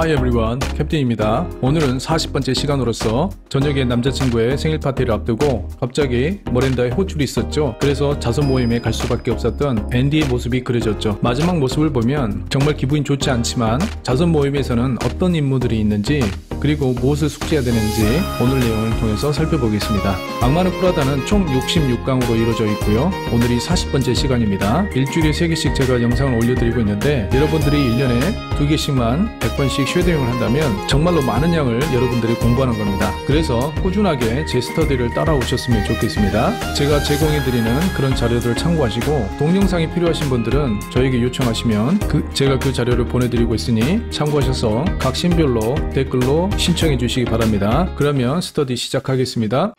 Hi everyone, 캡틴입니다. 오늘은 40번째 시간으로서 저녁에 남자친구의 생일 파티를 앞두고 갑자기 머랜다에 호출이 있었죠. 그래서 자선 모임에 갈 수밖에 없었던 앤디의 모습이 그려졌죠. 마지막 모습을 보면 정말 기분이 좋지 않지만 자선 모임에서는 어떤 인물들이 있는지 그리고 무엇을 숙지해야 되는지 오늘 내용을 통해서 살펴보겠습니다. 악마는 프라다는 총 66강으로 이루어져 있고요. 오늘이 40번째 시간입니다. 일주일에 3개씩 제가 영상을 올려드리고 있는데 여러분들이 1년에 2개씩만 100번씩 쉐딩을 한다면 정말로 많은 양을 여러분들이 공부하는 겁니다. 그래서 꾸준하게 제 스터디를 따라오셨으면 좋겠습니다. 제가 제공해드리는 그런 자료들 참고하시고 동영상이 필요하신 분들은 저에게 요청하시면 그 제가 그 자료를 보내드리고 있으니 참고하셔서 각 신별로 댓글로 신청해 주시기 바랍니다. 그러면 스터디 시작하겠습니다.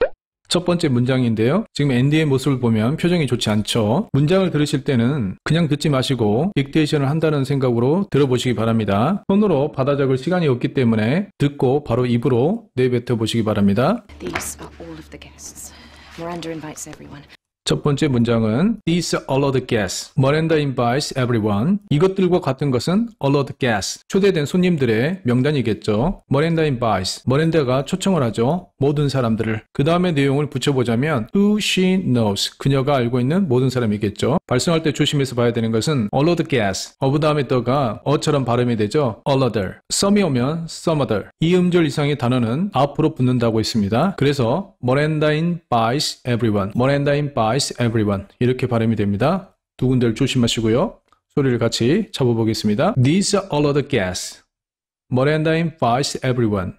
첫 번째 문장인데요. 지금 앤디의 모습을 보면 표정이 좋지 않죠. 문장을 들으실 때는 그냥 듣지 마시고 빅테이션을 한다는 생각으로 들어보시기 바랍니다. 손으로 받아 적을 시간이 없기 때문에 듣고 바로 입으로 내뱉어 보시기 바랍니다. These are all of the guests. Miranda invites everyone. 첫 번째 문장은 These allowed guests. Miranda invites everyone. 이것들과 같은 것은 allowed guests. 초대된 손님들의 명단이겠죠. Miranda invites. Miranda가 초청을 하죠. 모든 사람들을. 그 다음에 내용을 붙여보자면 Who she knows. 그녀가 알고 있는 모든 사람이겠죠. 발성할 때 조심해서 봐야 되는 것은 a l l o t h e gas, 어부 다음에 더가 어처럼 발음이 되죠. a l l o t h e d 썸이 오면 some other. 이 음절 이상의 단어는 앞으로 붙는다고 했습니다. 그래서 Morandain buys everyone, Morandain buys everyone 이렇게 발음이 됩니다. 두 군데를 조심하시고요. 소리를 같이 잡아보겠습니다. These are a l l o f t h e gas. Morandain buys everyone.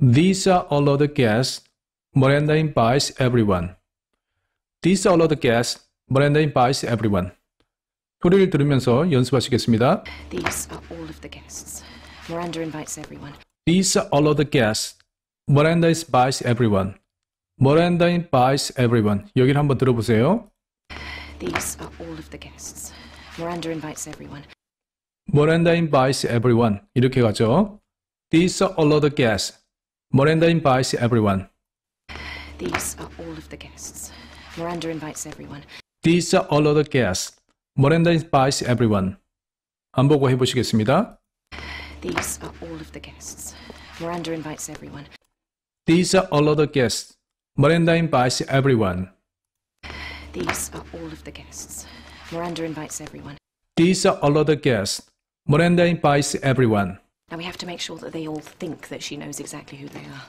These are a l l o f t h e gas. Morandain buys everyone. These are a l l o f t h e gas. Miranda invites everyone. 소리를 들으면서 연습하시겠습니다. These are all of the guests. Miranda invites everyone. These are all of the guests. Miranda invites everyone. Miranda invites everyone. 여기를 한번 들어보세요. These are all of the guests. Miranda invites everyone. Miranda invites everyone. 이렇게 가죠. These are all of the guests. Miranda invites everyone. These are all of the guests. Miranda invites everyone. These are all of the guests. Morenda invites everyone. 안 보고 해보시겠습니다. These are all of the guests. Miranda invites everyone. These are all of the guests. Miranda invites everyone. These are all of the guests. Miranda invites everyone. These are all of the guests. Miranda invites everyone. Now we have to make sure that they all think that she knows exactly who they are.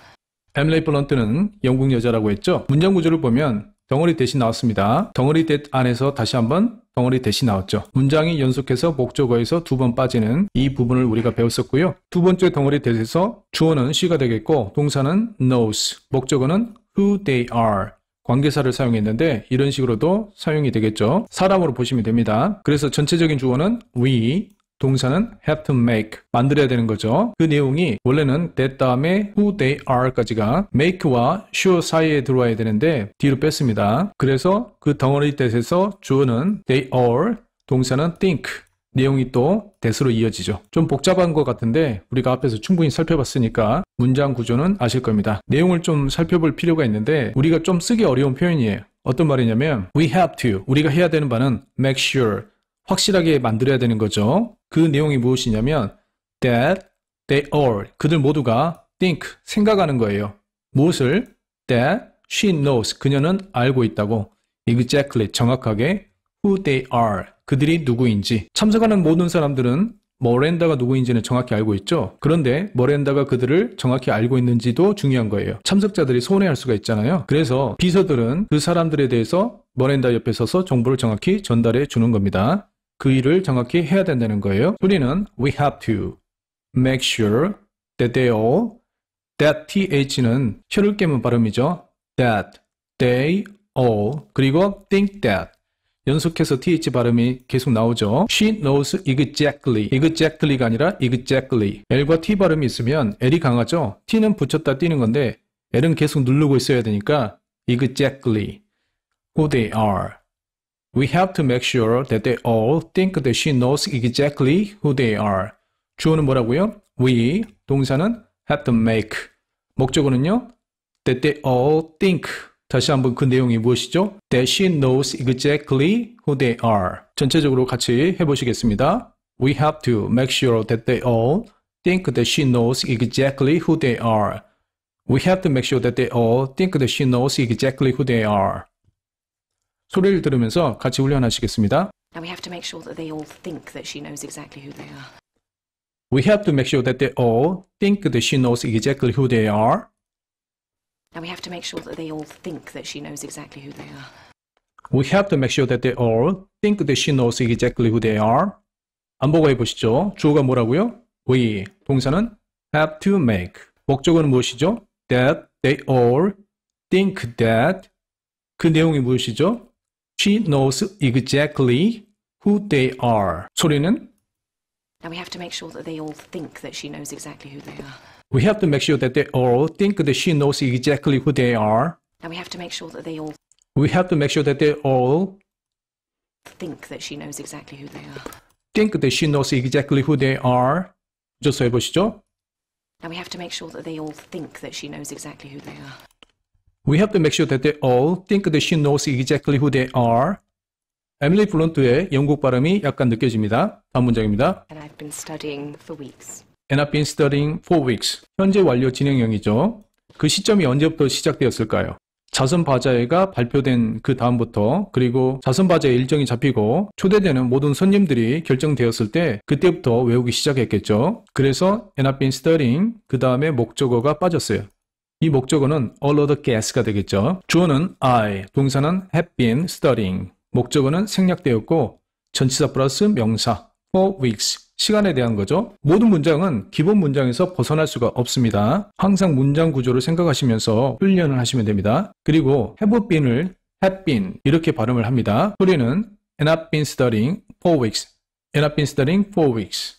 Emily Blunt는 영국 여자라고 했죠. 문장 구조를 보면 덩어리 대시 나왔습니다. 덩어리 대 안에서 다시 한번 덩어리 대시 나왔죠. 문장이 연속해서 목적어에서 두 번 빠지는 이 부분을 우리가 배웠었고요. 두 번째 덩어리 대에서 주어는 she가 되겠고 동사는 knows, 목적어는 who they are, 관계사를 사용했는데 이런 식으로도 사용이 되겠죠. 사람으로 보시면 됩니다. 그래서 전체적인 주어는 we, 동사는 have to make 만들어야 되는 거죠. 그 내용이 원래는 that 다음에 who they are까지가 make와 sure 사이에 들어와야 되는데 뒤로 뺐습니다. 그래서 그 덩어리 뜻에서 주어는 they are, 동사는 think 내용이 또 대수로 이어지죠. 좀 복잡한 것 같은데 우리가 앞에서 충분히 살펴봤으니까 문장 구조는 아실 겁니다. 내용을 좀 살펴볼 필요가 있는데 우리가 좀 쓰기 어려운 표현이에요. 어떤 말이냐면 we have to 우리가 해야 되는 바는 make sure 확실하게 만들어야 되는 거죠. 그 내용이 무엇이냐면 that they all 그들 모두가 think 생각하는 거예요. 무엇을 that she knows 그녀는 알고 있다고 exactly 정확하게 who they are 그들이 누구인지 참석하는 모든 사람들은 머렌다가 누구인지는 정확히 알고 있죠. 그런데 머렌다가 그들을 정확히 알고 있는지도 중요한 거예요. 참석자들이 손해할 수가 있잖아요. 그래서 비서들은 그 사람들에 대해서 머렌다 옆에 서서 정보를 정확히 전달해 주는 겁니다. 그 일을 정확히 해야 된다는 거예요. 우리는 we have to make sure that they all that th는 혀를 깨문 발음이죠. that they all 그리고 think that 연속해서 th 발음이 계속 나오죠. She knows exactly. exactly가 아니라 exactly. l과 t 발음이 있으면 l이 강하죠. t는 붙였다 띄는 건데 l은 계속 누르고 있어야 되니까 exactly who they are. We have to make sure that they all think that she knows exactly who they are. 주어는 뭐라고요? We, 동사는 have to make. 목적어는요? That they all think. 다시 한번 그 내용이 무엇이죠? That she knows exactly who they are. 전체적으로 같이 해보시겠습니다. We have to make sure that they all think that she knows exactly who they are. We have to make sure that they all think that she knows exactly who they are. 소리를 들으면서 같이 훈련하시겠습니다. And we have to make sure that they all think that she knows exactly who they are. We have to make sure that they all think that she knows exactly who they are. And we have to make sure that they all think that she knows exactly who they are. We have to make sure that they all think that she knows exactly who they are. 안보고 해보시죠. 주어가 뭐라고요? We. 동사는 have to make. 목적은 무엇이죠? That they all think that. 그 내용이 무엇이죠? She knows exactly who they are. 소리는 Now we have to make sure that they all think that she knows exactly who they are. We have to make sure that they all think that she knows exactly who they are. Now we have to make sure that they all We have to make sure that they all think that she knows exactly who they are. think that she knows exactly who they are. just 해보시죠. Now we have to make sure that they all think that she knows exactly who they are. We have to make sure that they all think that she knows exactly who they are. 에밀리 블론트의 영국 발음이 약간 느껴집니다. 다음 문장입니다. And I've been studying for weeks. And I've been studying for weeks. 현재 완료 진행형이죠. 그 시점이 언제부터 시작되었을까요? 자선바자회가 발표된 그 다음부터 그리고 자선바자회 일정이 잡히고 초대되는 모든 손님들이 결정되었을 때 그때부터 외우기 시작했겠죠. 그래서 and I've been studying 그 다음에 목적어가 빠졌어요. 이 목적어는 allowed guess가 되겠죠. 주어는 I, 동사는 have been studying. 목적어는 생략되었고 전치사 플러스 명사 for weeks 시간에 대한 거죠. 모든 문장은 기본 문장에서 벗어날 수가 없습니다. 항상 문장 구조를 생각하시면서 훈련을 하시면 됩니다. 그리고 have been을 have been 이렇게 발음을 합니다. 소리는 and I've been studying for weeks. and I've been studying for weeks.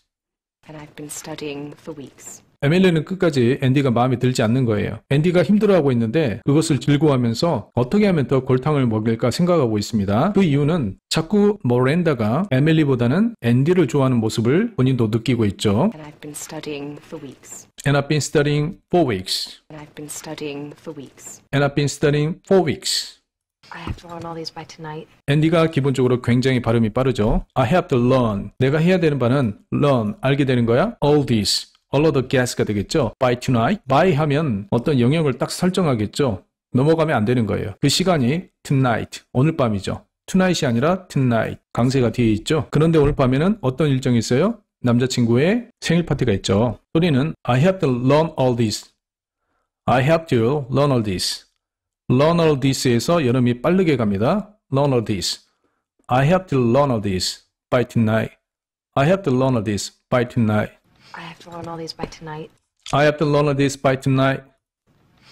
and I've been studying for weeks. 에밀리는 끝까지 앤디가 마음에 들지 않는 거예요. 앤디가 힘들어하고 있는데 그것을 즐거워하면서 어떻게 하면 더 골탕을 먹일까 생각하고 있습니다. 그 이유는 자꾸 모렌다가 에밀리보다는 앤디를 좋아하는 모습을 본인도 느끼고 있죠. And I've been studying for weeks. And I've been studying for weeks. And I've been studying for weeks. I have to learn all these by tonight. 앤디가 기본적으로 굉장히 발음이 빠르죠. I have to learn. 내가 해야 되는 바는 learn, 알게 되는 거야. All these, all the gas가 되겠죠. by tonight. by 하면 어떤 영역을 딱 설정하겠죠. 넘어가면 안 되는 거예요. 그 시간이 tonight, 오늘 밤이죠. tonight이 아니라 tonight, 강세가 뒤에 있죠. 그런데 오늘 밤에는 어떤 일정이 있어요? 남자친구의 생일 파티가 있죠. 우리는 I have to learn all this. I have to learn all this. learn all this에서 여름이 빠르게 갑니다. learn all this. I have to learn all this by tonight. I have to learn all this by tonight. I have to learn all these by tonight. I have to learn all these by tonight.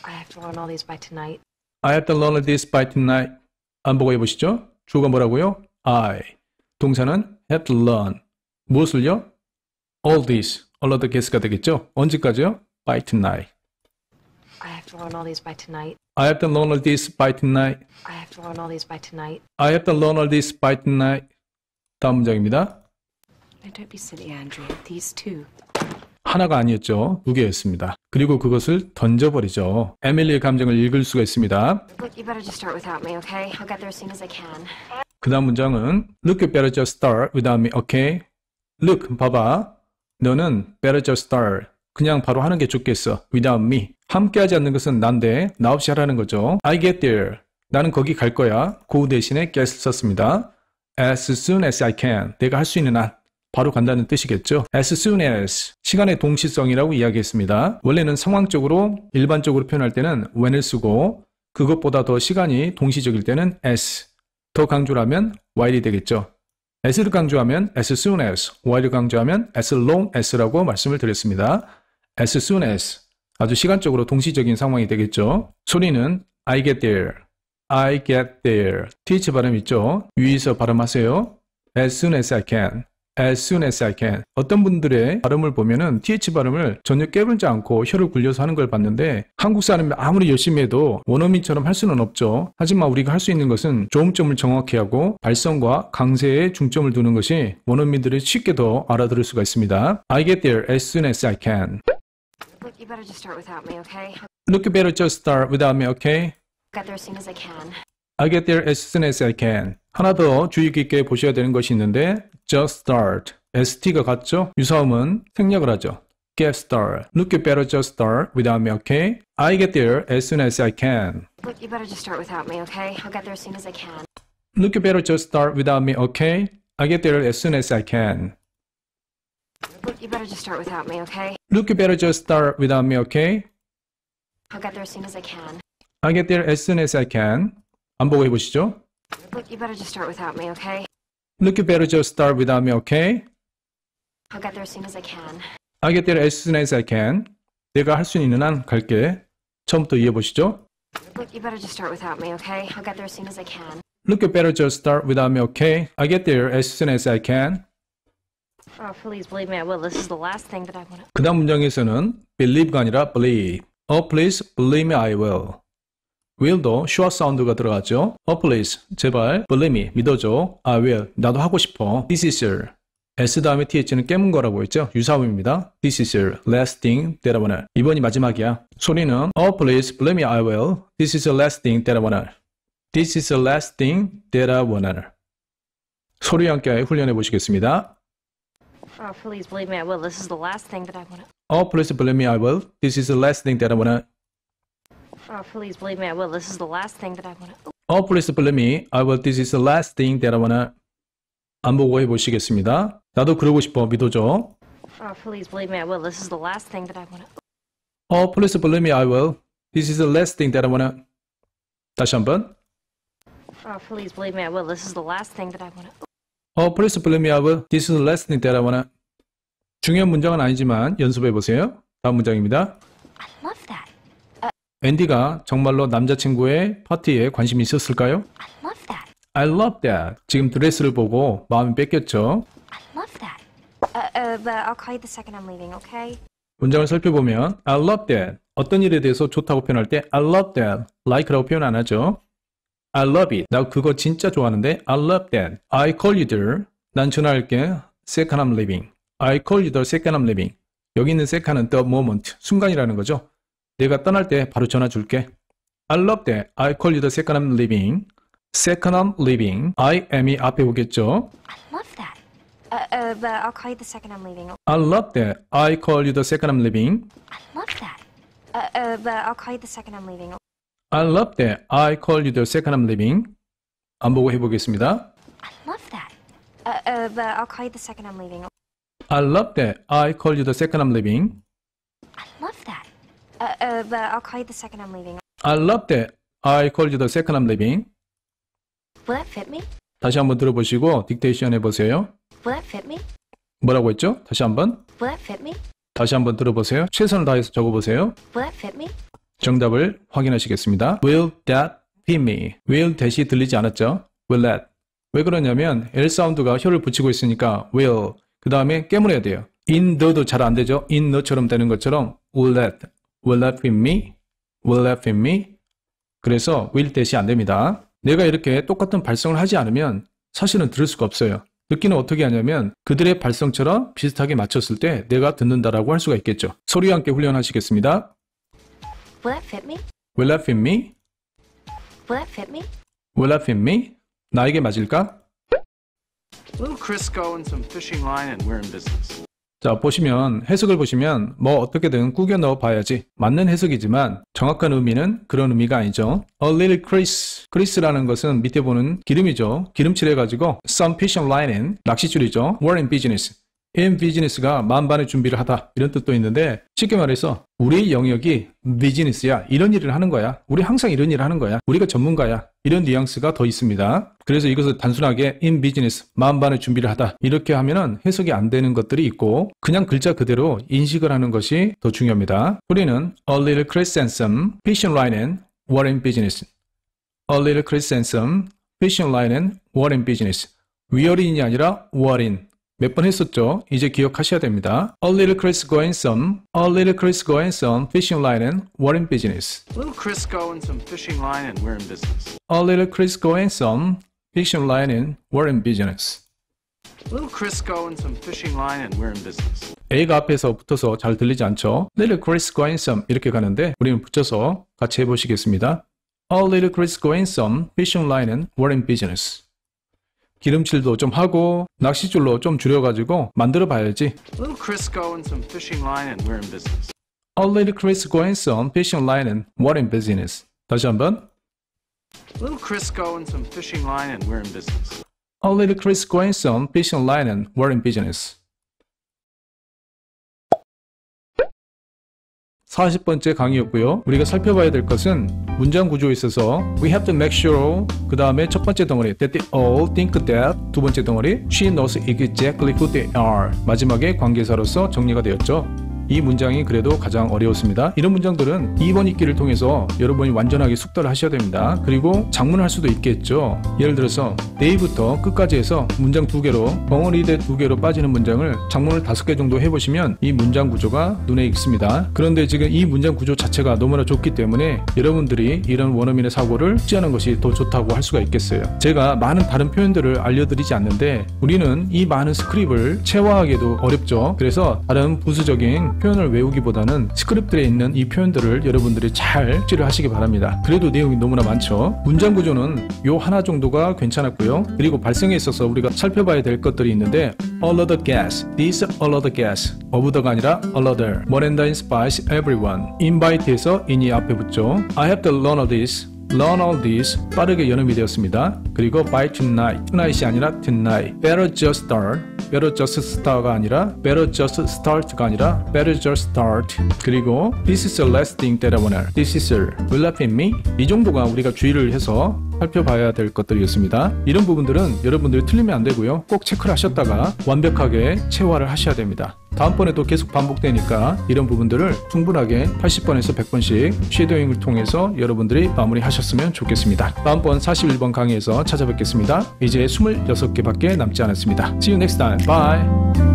I have to learn all these by tonight. I have to learn all these by tonight. 안 보고 해보시죠. 주어가 뭐라고요? I. 동사는 have to learn. 무엇을요? All these. all the guess가 되겠죠? 언제까지요? By tonight. I have to learn all these by tonight. I have to learn all these by tonight. I have to learn all these by tonight. I have to learn all this by tonight. 다음 문장입니다. And don't be silly, Andrew. These two. 하나가 아니었죠. 두 개였습니다. 그리고 그것을 던져버리죠. 에밀리의 감정을 읽을 수가 있습니다. 그 다음 문장은 Look, you better just start without me, okay? Look, 봐봐. 너는 better just start. 그냥 바로 하는 게 좋겠어. without me. 함께하지 않는 것은 난데 나 없이 하라는 거죠. I get there. 나는 거기 갈 거야. 고 그 대신에 get을 썼습니다. As soon as I can. 내가 할 수 있는 한. 바로 간다는 뜻이겠죠. as soon as 시간의 동시성이라고 이야기했습니다. 원래는 상황적으로 일반적으로 표현할 때는 when을 쓰고 그것보다 더 시간이 동시적일 때는 as 더 강조라면 while이 되겠죠. as를 강조하면 as soon as, while을 강조하면 as long as라고 말씀을 드렸습니다. as soon as 아주 시간적으로 동시적인 상황이 되겠죠. 소리는 I get there, I get there. th 발음 있죠? 위에서 발음하세요. as soon as I can. as soon as I can. 어떤 분들의 발음을 보면은 th 발음을 전혀 깨물지 않고 혀를 굴려서 하는 걸 봤는데 한국 사람이 아무리 열심히 해도 원어민처럼 할 수는 없죠. 하지만 우리가 할 수 있는 것은 조음점을 정확히 하고 발성과 강세에 중점을 두는 것이 원어민들이 쉽게 더 알아들을 수가 있습니다. I get there as soon as I can. Look, you better just start without me, okay? Look, you better just start without me, okay? Get there as soon as I can. I get there as soon as I can. 하나 더 주의 깊게 보셔야 되는 것이 있는데 just start, st가 같죠? 유사음은 생략을 하죠. get started, look you better just start without me, okay? I get there as soon as I can. Look, you better just start without me, okay? I'll get there as soon as I can. Look you better just start without me, okay? I get there as soon as I can. Look, you better just start without me, okay? Look, you better just start without me, okay? I'll get there as soon as I can. I get there as soon as I can. 안 보고 해보시죠. Look, you better just start without me, okay? Look, you better just start without me, okay? I'll get there as soon as I can. I'll get there as soon as I can. 내가 할 수 있는 한 갈게. 처음부터 이해 보시죠. Look, you better just start without me, okay? I'll get there as soon as I can. Look, you better just start without me, okay? I'll get there as soon as I can. Oh, please believe me, I will. This is the last thing that I want to. 그 다음 문장에서는 believe가 아니라 believe. Oh, please believe me, I will. will도 sure 사운드가 들어갔죠. Oh please, 제발, believe me, 믿어줘. I will, 나도 하고 싶어. This is your. S 다음에 TH는 깨문 거라고 했죠. 유사음입니다. This is your last thing, 대라보날. 이번이 마지막이야. 소리는 Oh please, believe me, I will. This is y o u last thing, 대라보날. This is the last thing that I wanna. 소리 함께 훈련해 보시겠습니다. Oh, please believe me, I will. This is the last thing that I wanna. Oh, please believe me, I will. This is the last thing that I wanna. Oh, please believe me, I will. This is the last thing that I want to... Oh, please believe me. I will. This is the last thing that I want to... 안 보고 해보시겠습니다. 나도 그러고 싶어. 믿어줘. Oh, please believe me, I will. This is the last thing that I want to... Oh, please believe me, I will. This is the last thing that I want to... 다시 한 번. Oh, please believe me, I will. This is the last thing that I want to... Oh, please believe me, I will. This is the last thing that I want to... 중요한 문장은 아니지만 연습해 보세요. 다음 문장입니다. I love that. 앤디가 정말로 남자친구의 파티에 관심이 있었을까요? I love that. I love that. 지금 드레스를 보고 마음이 뺏겼죠? I love that. Uh, uh, I'll call you the second I'm leaving, okay? 문장을 살펴보면 I love that. 어떤 일에 대해서 좋다고 표현할 때 I love that, like라고 표현 안 하죠. I love it. 나 그거 진짜 좋아하는데 I love that. I call you there. 난 전화할게. Second I'm leaving. I call you the second I'm leaving. 여기 있는 second은 the moment, 순간이라는 거죠. 내가 떠날 때 바로 전화 줄게. I love that. I call you the second I'm leaving. Second I'm leaving. I am이 앞에 오겠죠. I love that. Uh, uh, but I'll call you the second I'm leaving. I love that. I call you the second I'm leaving. I love that. Uh, uh, but I'll call you the second I'm leaving. I love that. I call you the second I'm leaving. 안 보고 해보겠습니다. I love that. Uh, uh, but I'll call you the second I'm leaving. I love that. I call you the second I'm leaving. I love that. Uh, uh, but I'll call you the second I'm leaving. I love that. I called you the second I'm leaving. Will that fit me? 다시 한번 들어보시고 딕테이션 해보세요. Will that fit me? 뭐라고 했죠? 다시 한번. Will that fit me? 다시 한번 들어보세요. 최선을 다해서 적어보세요. Will that fit me? 정답을 확인하시겠습니다. Will that fit me? Will that이 들리지 않았죠? Will that. 왜 그러냐면 L 사운드가 혀를 붙이고 있으니까 will. 그 다음에 깨물어야 돼요. in the도 잘 안 되죠? in the처럼 되는 것처럼 will that. will laugh in me, will laugh in me. 그래서 will 대시 안 됩니다. 내가 이렇게 똑같은 발성을 하지 않으면 사실은 들을 수가 없어요. 듣기는 어떻게 하냐면 그들의 발성처럼 비슷하게 맞췄을 때 내가 듣는다라고 할 수가 있겠죠. 소리와 함께 훈련하시겠습니다. Will that fit me? Will that fit me? Will that fit me? Will that fit me? 나에게 맞을까? A little Crisco and some fishing line and we're in business. 자 보시면 해석을 보시면 뭐 어떻게든 꾸겨 넣어 봐야지 맞는 해석이지만 정확한 의미는 그런 의미가 아니죠 A little crease c r e a s 라는 것은 밑에 보는 기름이죠 기름칠해 가지고 some fishing line in 낚시줄이죠 were in business i 비즈니스가 만반의 준비를 하다 이런 뜻도 있는데 쉽게 말해서 우리 영역이 비즈니스야 이런 일을 하는 거야 우리 항상 이런 일을 하는 거야 우리가 전문가야 이런 뉘앙스가 더 있습니다 그래서 이것을 단순하게 in business 만반의 준비를 하다 이렇게 하면은 해석이 안 되는 것들이 있고 그냥 글자 그대로 인식을 하는 것이 더 중요합니다 우리는 a little criticism fishing line and war in business a little criticism fishing line and war in business 위어린이 아니라 war in 몇번 했었죠? 이제 기억하셔야 됩니다. A little Crisco and some, a little Crisco and some fishing line and we're in business. A little Crisco and some fishing line and we're in business. A little Crisco and some fishing line and we're in business. Little Crisco and some fishing line and we're in business. A가 앞에서 붙어서 잘 들리지 않죠? Little Crisco and some 이렇게 가는데 우리는 붙여서 같이 해보시겠습니다. A little Crisco and some fishing line and we're in business. 기름칠도 좀 하고 낚싯줄로 좀 줄여가지고 만들어 봐야지. Little Chris going some fishing line and we're in business. A little Chris going some fishing line and we're in business. 다시 한번. Little Chris going some fishing line and we're in business. A little Chris going some fishing line and we're in business. 40번째 강의였고요. 우리가 살펴봐야 될 것은 문장 구조에 있어서 we have to make sure 그 다음에 첫 번째 덩어리 that they all think that 두 번째 덩어리 she knows exactly who they are 마지막에 관계사로서 정리가 되었죠. 이 문장이 그래도 가장 어려웠습니다. 이런 문장들은 2번 읽기를 통해서 여러분이 완전하게 숙달을 하셔야 됩니다. 그리고 작문할 수도 있겠죠. 예를 들어서 내일부터 끝까지 해서 문장 두 개로 벙어리대 두 개로 빠지는 문장을 작문을 다섯 개 정도 해보시면 이 문장 구조가 눈에 익습니다. 그런데 지금 이 문장 구조 자체가 너무나 좋기 때문에 여러분들이 이런 원어민의 사고를 숙지하는 것이 더 좋다고 할 수가 있겠어요. 제가 많은 다른 표현들을 알려드리지 않는데 우리는 이 많은 스크립을 체화하기도 어렵죠. 그래서 다른 부수적인 표현을 외우기보다는 스크립트에 있는 이 표현들을 여러분들이 잘 숙지를 하시기 바랍니다. 그래도 내용이 너무나 많죠. 문장 구조는 요 하나 정도가 괜찮았고요. 그리고 발생에 있어서 우리가 살펴봐야 될 것들이 있는데 all o f t h e gas, this all o f t h e gas, of the가 아니라 all o f t h e more than inspires everyone, invite에서 in이 앞에 붙죠. I have to learn all this, Learn all this 빠르게 연음이 되었습니다. 그리고 by tonight, tonight이 아니라 tonight. Better just start. better just start가 아니라 better just start가 아니라 better just start 그리고 this is the last thing that I wanna this is will laugh at me 이 정도가 우리가 주의를 해서 살펴봐야 될 것들이었습니다. 이런 부분들은 여러분들이 틀리면 안 되고요. 꼭 체크를 하셨다가 완벽하게 체화를 하셔야 됩니다. 다음번에 또 계속 반복되니까 이런 부분들을 충분하게 80번에서 100번씩 쉐도잉을 통해서 여러분들이 마무리하셨으면 좋겠습니다. 다음번 41번 강의에서 찾아뵙겠습니다. 이제 26개밖에 남지 않았습니다. See you next time. Bye.